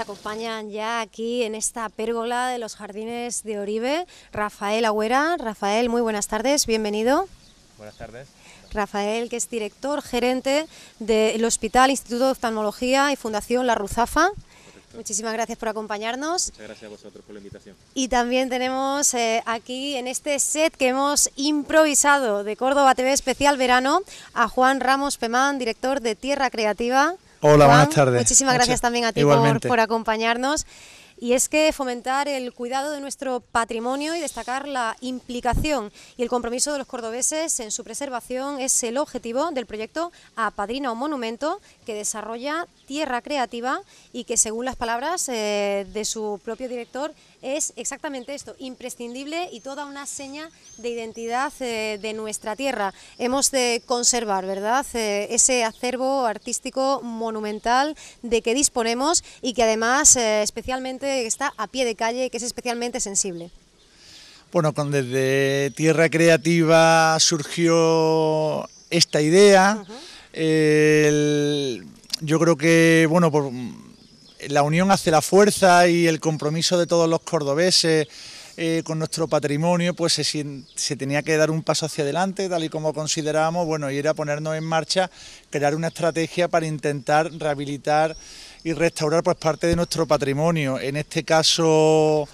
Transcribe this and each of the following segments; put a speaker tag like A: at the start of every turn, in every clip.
A: acompañan ya aquí en esta pérgola de los jardines de Oribe, Rafael Agüera. Rafael, muy buenas tardes, bienvenido. Buenas tardes. Rafael, que es director gerente del Hospital Instituto de Oftalmología y Fundación La Ruzafa. Muchísimas gracias por acompañarnos. Muchas gracias a vosotros por la invitación. Y también tenemos eh, aquí en este set que hemos improvisado de Córdoba TV Especial Verano a Juan Ramos Pemán, director de Tierra Creativa. Hola, buenas tardes. Muchísimas gracias también a ti por, acompañarnos y es que fomentar el cuidado de nuestro patrimonio y destacar la implicación y el compromiso de los cordobeses en su preservación es el objetivo del proyecto Apadrina un Monumento que desarrolla Tierra Creativa y que según las palabras eh, de su propio director es exactamente esto, imprescindible y toda una seña de identidad eh, de nuestra tierra. Hemos de conservar, ¿verdad?, eh, ese acervo artístico monumental de que disponemos y que además eh, especialmente está a pie de calle, que es especialmente sensible.
B: Bueno, con desde Tierra Creativa surgió esta idea, yo creo que, bueno, por, la unión hace la fuerza y el compromiso de todos los cordobeses eh, con nuestro patrimonio, pues se, tenía que dar un paso hacia adelante, tal y como considerábamos, bueno, y era ponernos en marcha, crear una estrategia para intentar rehabilitar y restaurar pues parte de nuestro patrimonio. En este caso,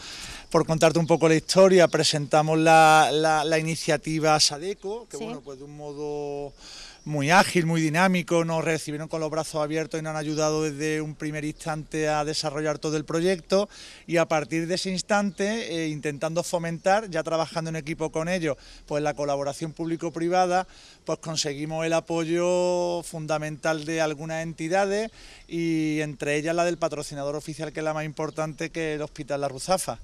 B: por contarte un poco la historia, presentamos la, iniciativa Sadeco, que bueno, pues de un modo muy ágil, muy dinámico, nos recibieron con los brazos abiertos y nos han ayudado desde un primer instante a desarrollar todo el proyecto y a partir de ese instante eh, intentando fomentar, ya trabajando en equipo con ellos, pues la colaboración público-privada, pues conseguimos el apoyo fundamental de algunas entidades y entre ellas la del patrocinador oficial que es la más importante que es el Hospital La Ruzafa.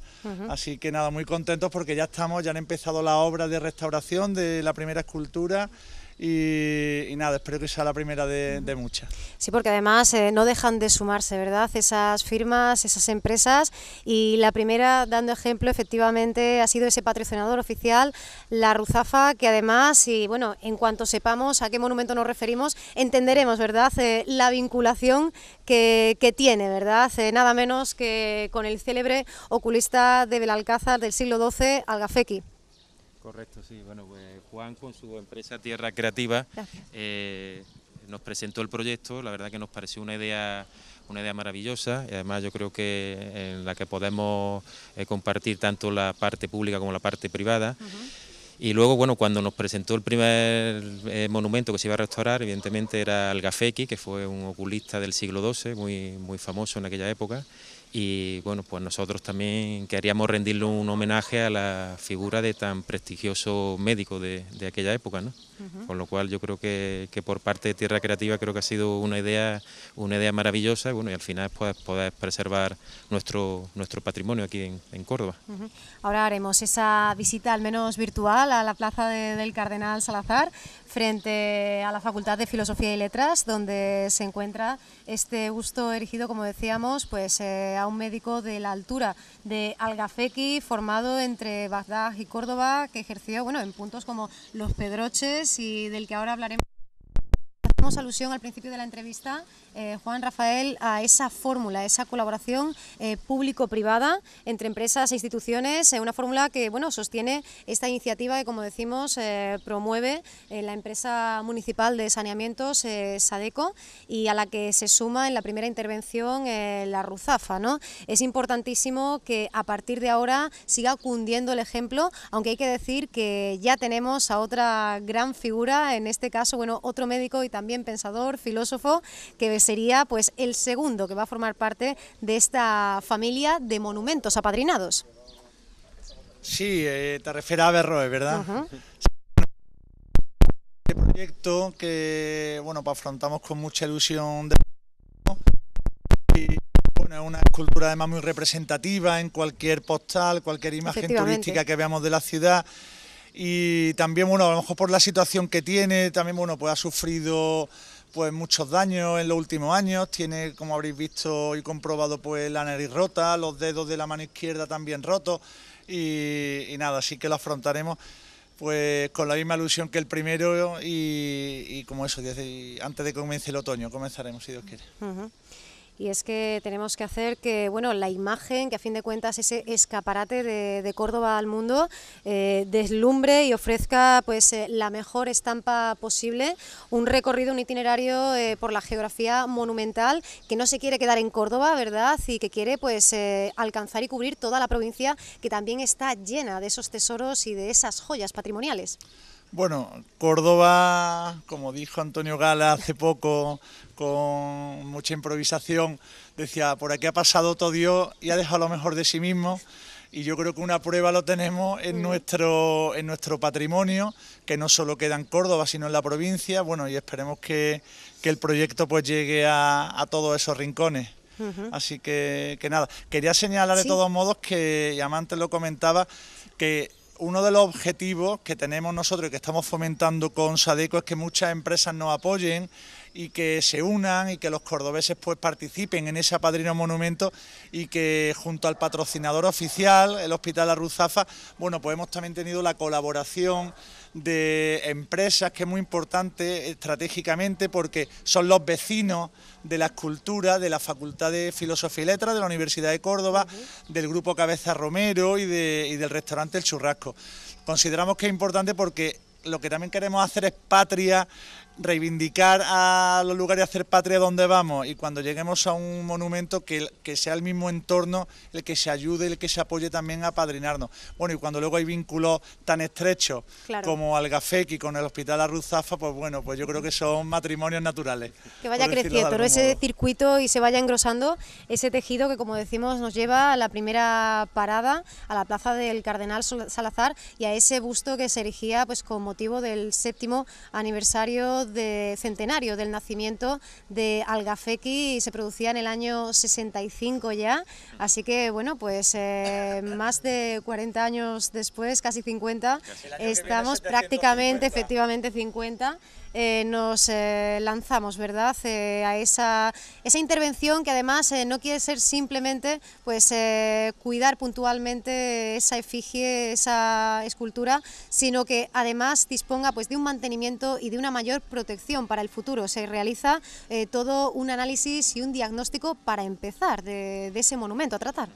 B: Así que nada, muy contentos porque ya estamos, ya han empezado ...las obras de restauración de la primera escultura y, nada, espero que sea la primera de, muchas.
A: Sí, porque además eh, no dejan de sumarse, ¿verdad? Esas firmas, esas empresas y la primera, dando ejemplo, efectivamente ha sido ese patrocinador oficial, la Ruzafa, que además, y bueno, en cuanto sepamos a qué monumento nos referimos, entenderemos, ¿verdad?, eh, la vinculación que, tiene, ¿verdad?, eh, nada menos que con el célebre oculista de Belalcázar del siglo XII, Algafequi.
C: Correcto, sí. Bueno, pues Juan con su empresa Tierra Creativa eh, nos presentó el proyecto. La verdad que nos pareció una idea una idea maravillosa y además yo creo que en la que podemos eh, compartir tanto la parte pública como la parte privada. Y luego, bueno, cuando nos presentó el primer eh, monumento que se iba a restaurar, evidentemente era Algafequi, que fue un oculista del siglo XII, muy, muy famoso en aquella época, y bueno, pues nosotros también queríamos rendirle un homenaje a la figura de tan prestigioso médico de, de aquella época, ¿no? Con lo cual yo creo que, por parte de Tierra Creativa creo que ha sido una idea, una idea maravillosa bueno, y al final pues, poder preservar nuestro, nuestro patrimonio aquí en, Córdoba.
A: Ahora haremos esa visita al menos virtual a la plaza del Cardenal Salazar frente a la Facultad de Filosofía y Letras donde se encuentra este gusto erigido, como decíamos, pues eh, a un médico de la altura de Algafequi formado entre Bagdad y Córdoba que ejerció bueno, en puntos como Los Pedroches, del que ahora hablaremos alusión al principio de la entrevista, eh, Juan Rafael, a esa fórmula, esa colaboración eh, público-privada entre empresas e instituciones, eh, una fórmula que bueno, sostiene esta iniciativa que, como decimos, promueve la empresa municipal de saneamientos, SADECO, y a la que se suma en la primera intervención la Ruzafa. ¿no? Es importantísimo que a partir de ahora siga cundiendo el ejemplo, aunque hay que decir que ya tenemos a otra gran figura, en este caso, bueno, otro médico y también pensador, filósofo, que sería pues el segundo que va a formar parte de esta familia de monumentos apadrinados.
B: Sí, eh, te refieres a Berroe, ¿verdad? Este proyecto que, bueno, pues afrontamos con mucha ilusión de... es una escultura además muy representativa en cualquier postal, cualquier imagen turística que veamos de la ciudad y también, bueno, a lo mejor por la situación que tiene, también, bueno, pues ha sufrido pues muchos daños en los últimos años, tiene, como habréis visto y comprobado, pues la nariz rota, los dedos de la mano izquierda también rotos y, nada, así que lo afrontaremos pues con la misma ilusión que el primero y, como eso, antes de que comience el otoño, comenzaremos si Dios quiere
A: y es que tenemos que hacer que bueno la imagen, que a fin de cuentas ese escaparate de, Córdoba al mundo eh, deslumbre y ofrezca pues eh, la mejor estampa posible, un recorrido, un itinerario eh, por la geografía monumental que no se quiere quedar en Córdoba, ¿verdad? Y que quiere pues alcanzar y cubrir toda la provincia que también está llena de esos tesoros y de esas joyas patrimoniales.
B: Bueno, Córdoba, como dijo Antonio Gala hace poco, con mucha improvisación, decía, por aquí ha pasado todo Dios y ha dejado lo mejor de sí mismo. Y yo creo que una prueba lo tenemos en mm. nuestro, en nuestro patrimonio, que no solo queda en Córdoba, sino en la provincia. Bueno, y esperemos que, que el proyecto pues llegue a, todos esos rincones. Así que, que, nada, quería señalar de todos modos que, y antes lo comentaba, que uno de los objetivos que tenemos nosotros y que estamos fomentando con SADECO es que muchas empresas nos apoyen y que se unan y que los cordobeses pues participen en ese apadrino monumento y que junto al patrocinador oficial, el Hospital Arruzafa, bueno, pues hemos también tenido la colaboración de empresas que es muy importante estratégicamente porque son los vecinos de la escultura de la Facultad de Filosofía y Letras de la Universidad de Córdoba, del grupo Cabeza Romero y del restaurante El Churrasco. Consideramos que es importante porque lo que también queremos hacer es patria reivindicar a los lugares y hacer patria donde vamos y cuando lleguemos a un monumento que, que, sea el mismo entorno el que se ayude, el que se apoye también a padrinarnos. Bueno, y cuando luego hay vínculos tan estrechos como Algafec y con el Hospital Arruzafa, pues bueno, pues yo creo que son matrimonios naturales.
A: Que vaya creciendo ¿no? ese circuito y se vaya engrosando ese tejido que como decimos nos lleva a la primera parada, a la plaza del Cardenal Salazar y a ese busto que se erigía pues con motivo del séptimo aniversario de centenario del nacimiento de Algafequi y se producía en el año 65 ya, así que bueno, pues eh, más de 40 años después, casi 50, estamos prácticamente, efectivamente 50, eh, nos eh, lanzamos, ¿verdad?, eh, a esa, intervención que además no quiere ser simplemente pues, cuidar puntualmente esa efigie, esa escultura, sino que además disponga pues, de un mantenimiento y de una mayor protección para el futuro. Se realiza todo un análisis y un diagnóstico para empezar de, ese monumento a tratar.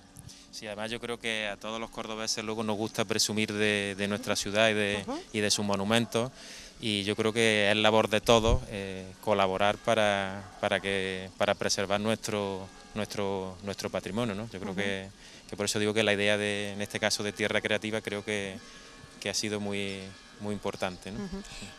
C: Sí, además yo creo que a todos los cordobeses luego nos gusta presumir de, nuestra ciudad y de, y de sus monumentos y yo creo que es labor de todos eh, colaborar para, para, que, para preservar nuestro, nuestro, nuestro patrimonio. Yo creo que, que, por eso digo que la idea de, en este caso de Tierra Creativa creo que, que ha sido muy, muy importante. ¿no?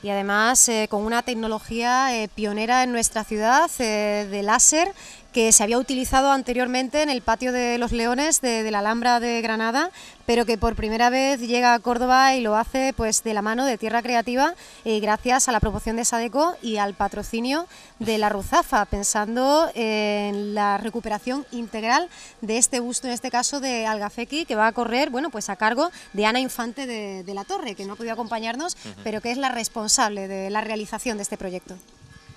A: Y además eh, con una tecnología eh, pionera en nuestra ciudad eh, de láser que se había utilizado anteriormente en el patio de los Leones de, la Alhambra de Granada, pero que por primera vez llega a Córdoba y lo hace pues de la mano de Tierra Creativa, y gracias a la promoción de Sadeco y al patrocinio de la Ruzafa, pensando en la recuperación integral de este busto, en este caso de Algafequi, que va a correr bueno pues a cargo de Ana Infante de, de la Torre, que no ha podido acompañar pero que es la responsable de la realización de este proyecto.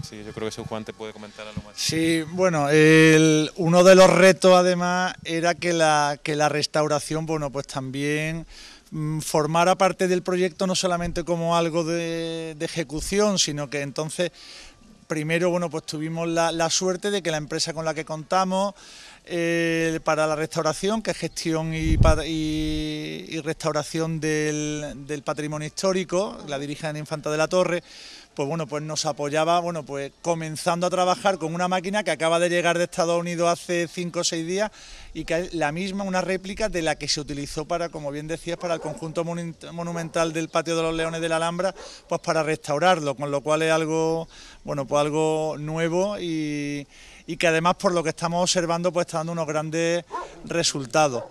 C: Sí, yo creo que eso Juan te puede comentar algo más. Sí,
B: bueno, uno de los retos además era que la, restauración, bueno, pues también mm, formara parte del proyecto no solamente como algo de, ejecución, sino que entonces primero, bueno, pues tuvimos la suerte de que la empresa con la que contamos eh, para la restauración, que es gestión y, restauración del, patrimonio histórico, la dirige en Infanta de la Torre, pues bueno, pues nos apoyaba, bueno, pues comenzando a trabajar con una máquina que acaba de llegar de Estados Unidos hace cinco o seis días y que es la misma, una réplica de la que se utilizó para, como bien decías, para el conjunto monumental del Patio de los Leones de la Alhambra, pues para restaurarlo, con lo cual es algo, bueno, pues algo nuevo y y que además por lo que estamos observando pues está dando unos grandes resultados.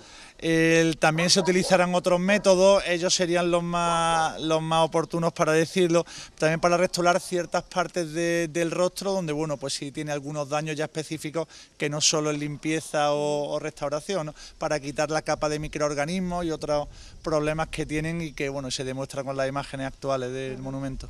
B: también se utilizarán otros métodos, ellos serían los más, los más oportunos para decirlo, también para restaurar ciertas partes del rostro donde, bueno, pues si tiene algunos daños ya específicos que no solo es limpieza o, restauración, para quitar la capa de microorganismos y otros problemas que tienen y que, bueno, se demuestra con las imágenes actuales del monumento.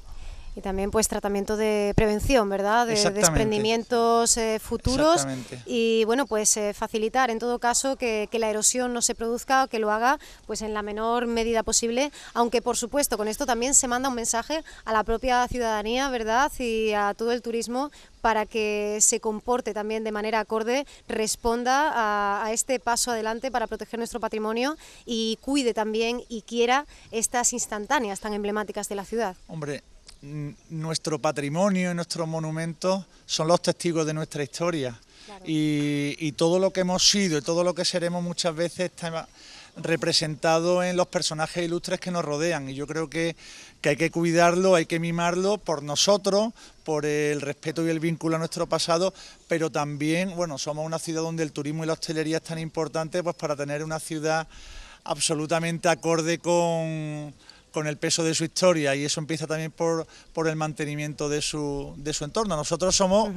A: Y también pues tratamiento de prevención, ¿verdad? De desprendimientos eh, futuros. Y bueno, pues eh, facilitar en todo caso que, la erosión no se produzca o que lo haga pues en la menor medida posible, aunque por supuesto con esto también se manda un mensaje a la propia ciudadanía, ¿verdad? Y a todo el turismo para que se comporte también de manera acorde, responda a, a este paso adelante para proteger nuestro patrimonio y cuide también y quiera estas instantáneas tan emblemáticas de la ciudad.
B: Hombre, nuestro patrimonio y nuestros monumentos son los testigos de nuestra historia. Y, todo lo que hemos sido y todo lo que seremos muchas veces está representado en los personajes ilustres que nos rodean. Y yo creo que, que hay que cuidarlo, hay que mimarlo por nosotros, por el respeto y el vínculo a nuestro pasado, pero también, bueno, somos una ciudad donde el turismo y la hostelería es tan importante pues para tener una ciudad absolutamente acorde con con el peso de su historia y eso empieza también por, por el mantenimiento de su, de su entorno. Nosotros somos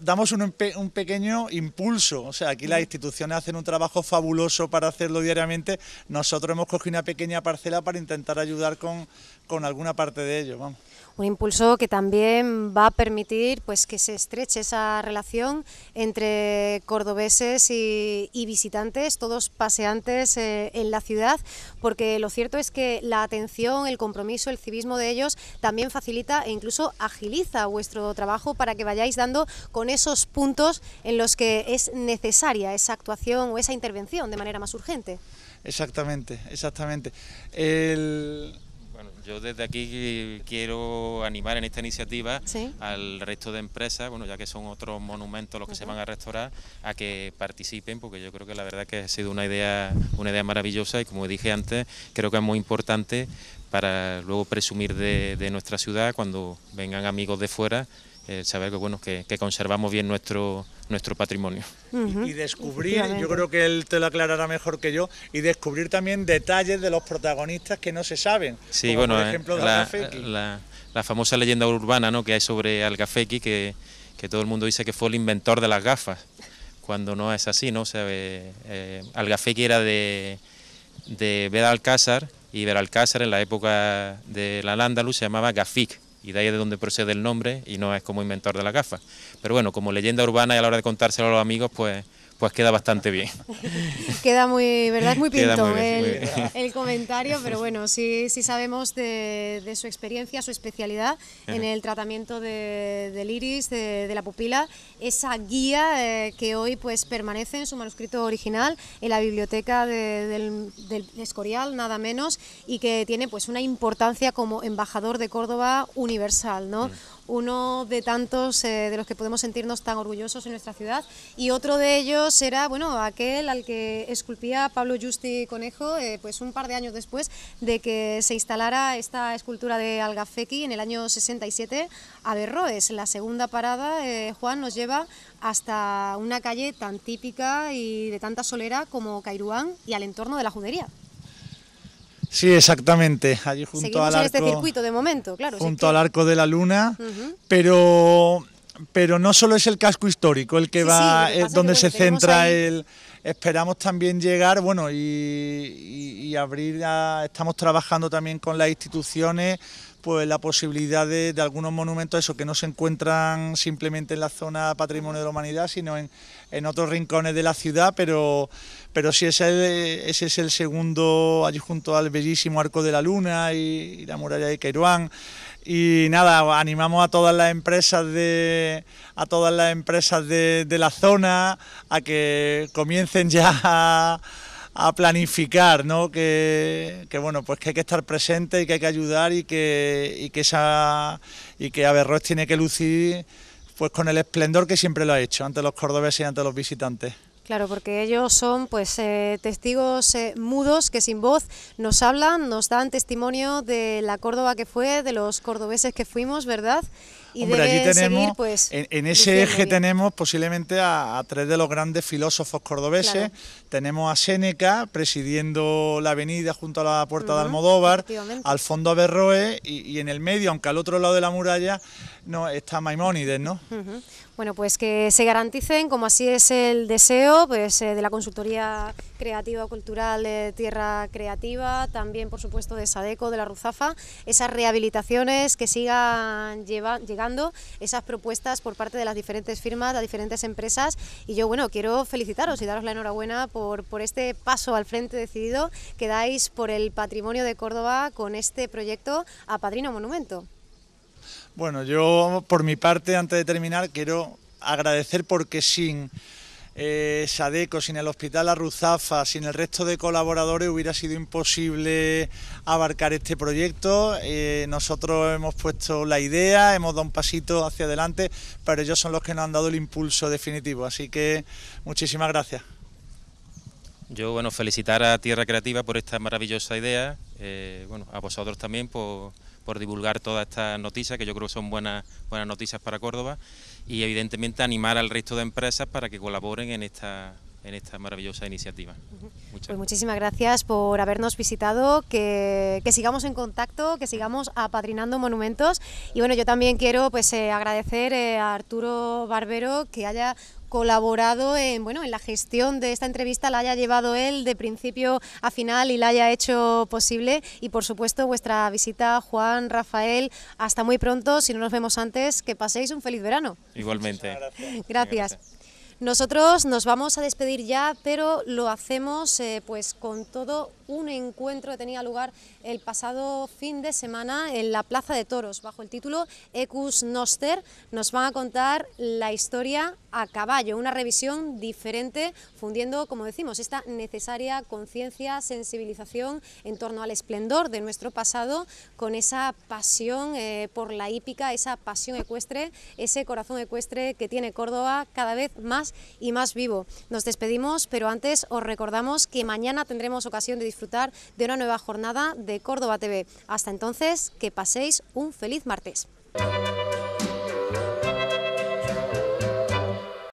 B: damos un, un, pequeño impulso. O sea, aquí las instituciones hacen un trabajo fabuloso para hacerlo diariamente. Nosotros hemos cogido una pequeña parcela para intentar ayudar con, con alguna parte de ello.
A: Vamos un impulso que también va a permitir pues, que se estreche esa relación entre cordobeses y, visitantes, todos paseantes eh, en la ciudad, porque lo cierto es que la atención, el compromiso, el civismo de ellos también facilita e incluso agiliza vuestro trabajo para que vayáis dando con esos puntos en los que es necesaria esa actuación o esa intervención de manera más urgente.
B: Exactamente, exactamente. El
C: yo desde aquí quiero animar en esta iniciativa al resto de empresas, bueno, ya que son otros monumentos los que se van a restaurar, a que participen, porque yo creo que la verdad que ha sido una idea, una idea maravillosa y como dije antes, creo que es muy importante para luego presumir de nuestra ciudad cuando vengan amigos de fuera eh, saber que bueno que, conservamos bien nuestro nuestro patrimonio
B: y descubrir yo creo que él te lo aclarará mejor que yo y descubrir también detalles de los protagonistas que no se saben sí bueno por eh, ejemplo eh,
C: la, la, famosa leyenda urbana no que hay sobre Algafequi que, todo el mundo dice que fue el inventor de las gafas cuando no es así no o Algafequi era de de Alcázar... y Alcázar en la época de la Andalus se llamaba Gafik y de ahí es de donde procede el nombre y no es como inventor de la gafa. Pero bueno, como leyenda urbana y a la hora de contárselo a los amigos, pues pues queda bastante bien.
A: queda muy, ¿verdad? Es muy pinto el, comentario, pero bueno, sí, sabemos de, su experiencia, su especialidad en el tratamiento del iris, de, la pupila, esa guía eh, que hoy pues permanece en su manuscrito original en la biblioteca del, Escorial, nada menos, y que tiene pues una importancia como embajador de Córdoba universal, ¿no? Mm uno de tantos eh, de los que podemos sentirnos tan orgullosos en nuestra ciudad y otro de ellos era bueno, aquel al que esculpía Pablo Justi Conejo eh, pues un par de años después de que se instalara esta escultura de Algafequi en el año 67 a Berroes. La segunda parada, eh, Juan, nos lleva hasta una calle tan típica y de tanta solera como Cairuán y al entorno de la judería.
B: Sí, exactamente. Allí junto al este arco. este circuito
A: de momento, claro. Junto
B: al arco de la luna, pero pero no solo es el casco histórico el que va, es donde se centra el. Esperamos también llegar, bueno, y, abrir. A, estamos trabajando también con las instituciones pues la posibilidad de, algunos monumentos, eso, que no se encuentran simplemente en la zona Patrimonio de la Humanidad, sino en, otros rincones de la ciudad, pero, pero sí ese, ese es el segundo, allí junto al bellísimo Arco de la Luna y, la muralla de Queruán. Y nada, animamos a todas las empresas de, a todas las empresas de, de la zona a que comiencen ya a a planificar, ¿no? Que, bueno, pues que hay que estar presente y que hay que ayudar y que, y que esa y que Averroes tiene que lucir pues con el esplendor que siempre lo ha hecho ante los cordobeses y ante los visitantes.
A: Claro, porque ellos son pues eh, testigos eh, mudos que sin voz nos hablan, nos dan testimonio de la Córdoba que fue, de los cordobeses que fuimos, ¿verdad? Y de allí pues,
B: en, ese eje tenemos posiblemente a, tres de los grandes filósofos cordobeses. Tenemos a Séneca presidiendo la avenida junto a la puerta de Almodóvar, al fondo a y, y, en el medio, aunque al otro lado de la muralla, no está Maimónides, ¿no?
A: Bueno, pues que se garanticen, como así es el deseo pues, eh, de la Consultoría Creativa Cultural de Tierra Creativa, también por supuesto de Sadeco, de la Ruzafa, esas rehabilitaciones que sigan lleva, llegando, esas propuestas por parte de las diferentes firmas, las diferentes empresas. Y yo, bueno, quiero felicitaros y daros la enhorabuena por este paso al frente decidido que dais por el patrimonio de Córdoba con este proyecto a Padrino Monumento.
B: Bueno, yo por mi parte, antes de terminar, quiero agradecer porque sin eh, Sadeco, sin el Hospital Arruzafa, sin el resto de colaboradores hubiera sido imposible abarcar este proyecto. Eh, nosotros hemos puesto la idea, hemos dado un pasito hacia adelante, pero ellos son los que nos han dado el impulso definitivo. Así que muchísimas gracias.
C: Yo, bueno, felicitar a Tierra Creativa por esta maravillosa idea, eh, bueno, a vosotros también por por divulgar todas estas noticias, que yo creo que son buenas, buenas noticias para Córdoba, y evidentemente animar al resto de empresas para que colaboren en esta, en esta maravillosa iniciativa.
A: Pues muchísimas gracias por habernos visitado, que, sigamos en contacto, que sigamos apadrinando monumentos y bueno, yo también quiero pues eh, agradecer eh, a Arturo Barbero que haya colaborado en, bueno, en la gestión de esta entrevista, la haya llevado él de principio a final y la haya hecho posible. Y por supuesto, vuestra visita, Juan, Rafael, hasta muy pronto. Si no nos vemos antes, que paséis un feliz verano.
C: Igualmente. Gracias.
A: Nosotros nos vamos a despedir ya, pero lo hacemos eh, pues con todo un encuentro que tenía lugar el pasado fin de semana en la Plaza de Toros, bajo el título Ecus Noster. Nos van a contar la historia a caballo, una revisión diferente, fundiendo, como decimos, esta necesaria conciencia, sensibilización en torno al esplendor de nuestro pasado, con esa pasión eh, por la hípica, esa pasión ecuestre, ese corazón ecuestre que tiene Córdoba cada vez más y más vivo. Nos despedimos, pero antes os recordamos que mañana tendremos ocasión de disfrutar de una nueva jornada de Córdoba TV. Hasta entonces, que paséis un feliz martes.